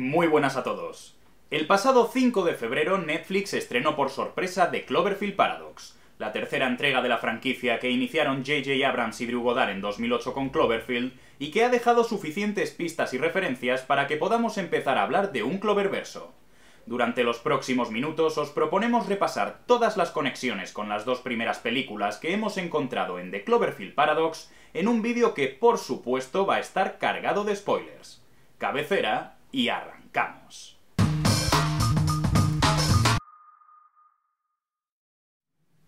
Muy buenas a todos. El pasado 5 de febrero Netflix estrenó por sorpresa The Cloverfield Paradox, la tercera entrega de la franquicia que iniciaron J.J. Abrams y Drew Goddard en 2008 con Cloverfield y que ha dejado suficientes pistas y referencias para que podamos empezar a hablar de un Cloververso. Durante los próximos minutos os proponemos repasar todas las conexiones con las dos primeras películas que hemos encontrado en The Cloverfield Paradox en un vídeo que por supuesto va a estar cargado de spoilers. Cabecera, y arrancamos.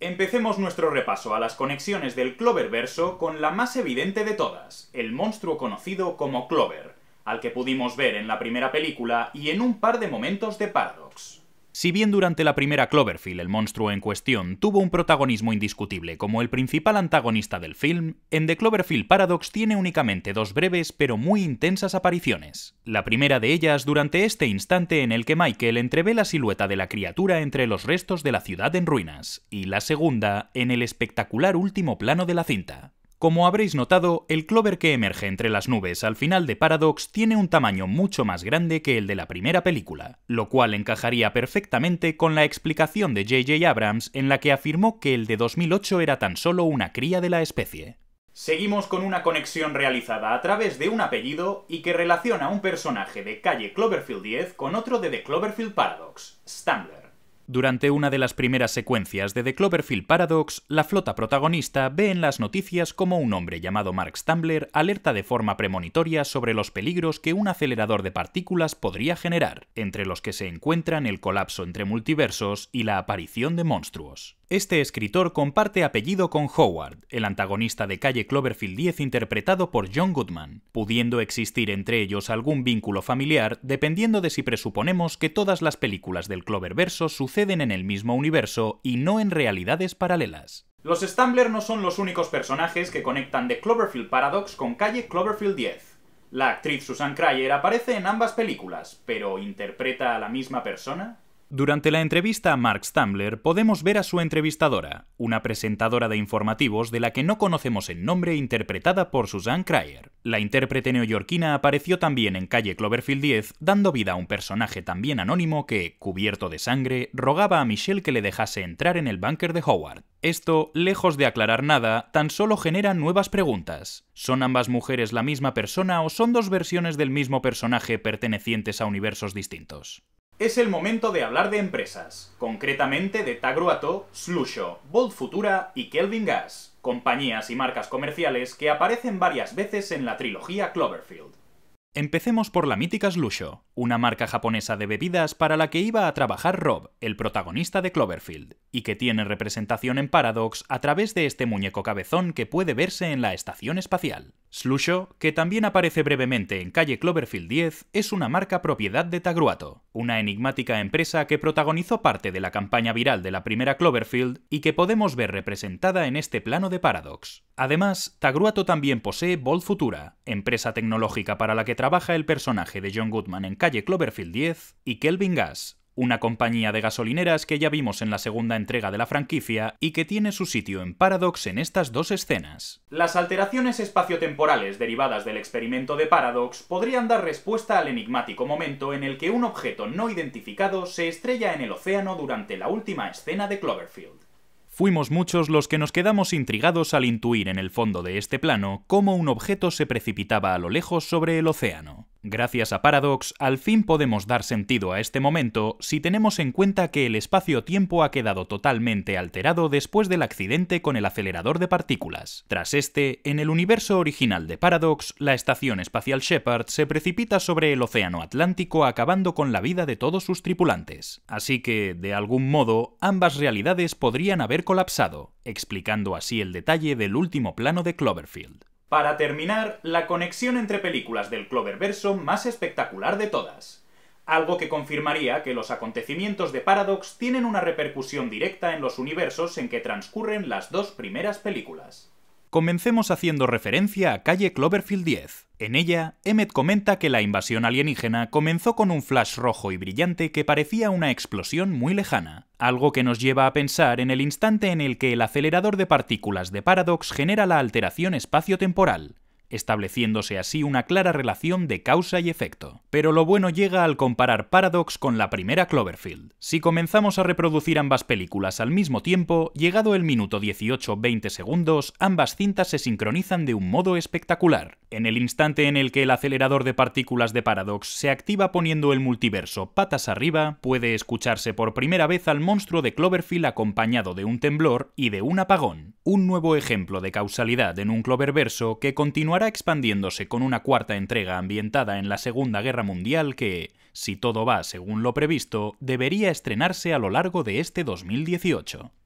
Empecemos nuestro repaso a las conexiones del Cloververso con la más evidente de todas, el monstruo conocido como Clover, al que pudimos ver en la primera película y en un par de momentos de Paradox. Si bien durante la primera Cloverfield el monstruo en cuestión tuvo un protagonismo indiscutible como el principal antagonista del film, en The Cloverfield Paradox tiene únicamente dos breves pero muy intensas apariciones. La primera de ellas durante este instante en el que Michael entrevé la silueta de la criatura entre los restos de la ciudad en ruinas, y la segunda en el espectacular último plano de la cinta. Como habréis notado, el clover que emerge entre las nubes al final de Paradox tiene un tamaño mucho más grande que el de la primera película, lo cual encajaría perfectamente con la explicación de J.J. Abrams en la que afirmó que el de 2008 era tan solo una cría de la especie. Seguimos con una conexión realizada a través de un apellido y que relaciona un personaje de calle Cloverfield 10 con otro de The Cloverfield Paradox, Stambler. Durante una de las primeras secuencias de The Cloverfield Paradox, la flota protagonista ve en las noticias cómo un hombre llamado Mark Stambler alerta de forma premonitoria sobre los peligros que un acelerador de partículas podría generar, entre los que se encuentran el colapso entre multiversos y la aparición de monstruos este escritor comparte apellido con Howard, el antagonista de Calle Cloverfield 10 interpretado por John Goodman, pudiendo existir entre ellos algún vínculo familiar dependiendo de si presuponemos que todas las películas del Cloververso suceden en el mismo universo y no en realidades paralelas. Los Stambler no son los únicos personajes que conectan The Cloverfield Paradox con Calle Cloverfield 10. La actriz Susan Cryer aparece en ambas películas, pero ¿interpreta a la misma persona? Durante la entrevista a Mark Stambler podemos ver a su entrevistadora, una presentadora de informativos de la que no conocemos el nombre interpretada por Suzanne Cryer. La intérprete neoyorquina apareció también en Calle Cloverfield 10 dando vida a un personaje también anónimo que, cubierto de sangre, rogaba a Michelle que le dejase entrar en el búnker de Howard. Esto, lejos de aclarar nada, tan solo genera nuevas preguntas. ¿Son ambas mujeres la misma persona o son dos versiones del mismo personaje pertenecientes a universos distintos? Es el momento de hablar de empresas, concretamente de Tagruato, Slusho, Bolt Futura y Kelvin Gas, compañías y marcas comerciales que aparecen varias veces en la trilogía Cloverfield. Empecemos por la mítica Slusho, una marca japonesa de bebidas para la que iba a trabajar Rob, el protagonista de Cloverfield, y que tiene representación en Paradox a través de este muñeco cabezón que puede verse en la estación espacial. Slusho, que también aparece brevemente en calle Cloverfield 10, es una marca propiedad de Tagruato, una enigmática empresa que protagonizó parte de la campaña viral de la primera Cloverfield y que podemos ver representada en este plano de Paradox. Además, Tagruato también posee Bolt Futura, empresa tecnológica para la que trabaja el personaje de John Goodman en calle Cloverfield 10 y Kelvin Gas, una compañía de gasolineras que ya vimos en la segunda entrega de la franquicia y que tiene su sitio en Paradox en estas dos escenas. Las alteraciones espaciotemporales derivadas del experimento de Paradox podrían dar respuesta al enigmático momento en el que un objeto no identificado se estrella en el océano durante la última escena de Cloverfield. Fuimos muchos los que nos quedamos intrigados al intuir en el fondo de este plano cómo un objeto se precipitaba a lo lejos sobre el océano. Gracias a Paradox, al fin podemos dar sentido a este momento si tenemos en cuenta que el espacio-tiempo ha quedado totalmente alterado después del accidente con el acelerador de partículas. Tras este, en el universo original de Paradox, la estación espacial Shepard se precipita sobre el océano Atlántico acabando con la vida de todos sus tripulantes. Así que, de algún modo, ambas realidades podrían haber colapsado, explicando así el detalle del último plano de Cloverfield. Para terminar, la conexión entre películas del Cloververso más espectacular de todas. Algo que confirmaría que los acontecimientos de Paradox tienen una repercusión directa en los universos en que transcurren las dos primeras películas. Comencemos haciendo referencia a calle Cloverfield 10. En ella, Emmet comenta que la invasión alienígena comenzó con un flash rojo y brillante que parecía una explosión muy lejana, algo que nos lleva a pensar en el instante en el que el acelerador de partículas de Paradox genera la alteración espacio-temporal, estableciéndose así una clara relación de causa y efecto. Pero lo bueno llega al comparar Paradox con la primera Cloverfield. Si comenzamos a reproducir ambas películas al mismo tiempo, llegado el minuto 18-20 segundos, ambas cintas se sincronizan de un modo espectacular en el instante en el que el acelerador de partículas de Paradox se activa poniendo el multiverso patas arriba, puede escucharse por primera vez al monstruo de Cloverfield acompañado de un temblor y de un apagón. Un nuevo ejemplo de causalidad en un Cloververso que continuará expandiéndose con una cuarta entrega ambientada en la Segunda Guerra Mundial que, si todo va según lo previsto, debería estrenarse a lo largo de este 2018.